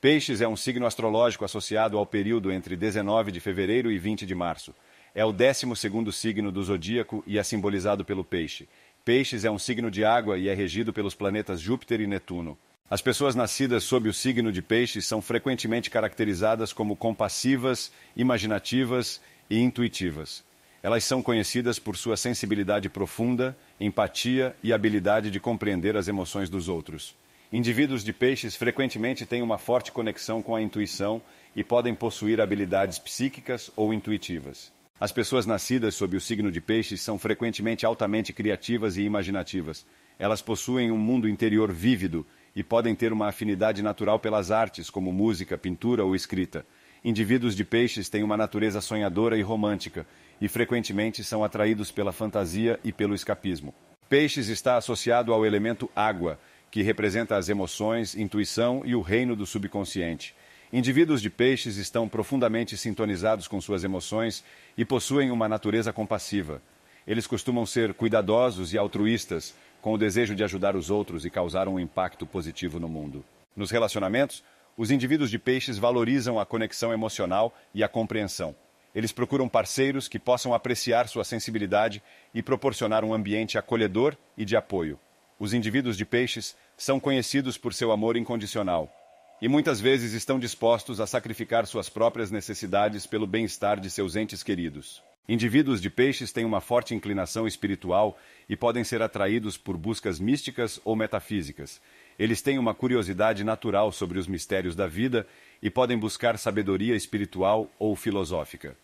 Peixes é um signo astrológico associado ao período entre 19 de fevereiro e 20 de março. É o 12 segundo signo do zodíaco e é simbolizado pelo peixe. Peixes é um signo de água e é regido pelos planetas Júpiter e Netuno. As pessoas nascidas sob o signo de peixes são frequentemente caracterizadas como compassivas, imaginativas e intuitivas. Elas são conhecidas por sua sensibilidade profunda, empatia e habilidade de compreender as emoções dos outros. Indivíduos de peixes frequentemente têm uma forte conexão com a intuição e podem possuir habilidades psíquicas ou intuitivas. As pessoas nascidas sob o signo de peixes são frequentemente altamente criativas e imaginativas. Elas possuem um mundo interior vívido e podem ter uma afinidade natural pelas artes, como música, pintura ou escrita. Indivíduos de peixes têm uma natureza sonhadora e romântica e frequentemente são atraídos pela fantasia e pelo escapismo. Peixes está associado ao elemento água, que representa as emoções, intuição e o reino do subconsciente. Indivíduos de peixes estão profundamente sintonizados com suas emoções e possuem uma natureza compassiva. Eles costumam ser cuidadosos e altruístas, com o desejo de ajudar os outros e causar um impacto positivo no mundo. Nos relacionamentos, os indivíduos de peixes valorizam a conexão emocional e a compreensão. Eles procuram parceiros que possam apreciar sua sensibilidade e proporcionar um ambiente acolhedor e de apoio. Os indivíduos de peixes são conhecidos por seu amor incondicional e muitas vezes estão dispostos a sacrificar suas próprias necessidades pelo bem-estar de seus entes queridos. Indivíduos de peixes têm uma forte inclinação espiritual e podem ser atraídos por buscas místicas ou metafísicas. Eles têm uma curiosidade natural sobre os mistérios da vida e podem buscar sabedoria espiritual ou filosófica.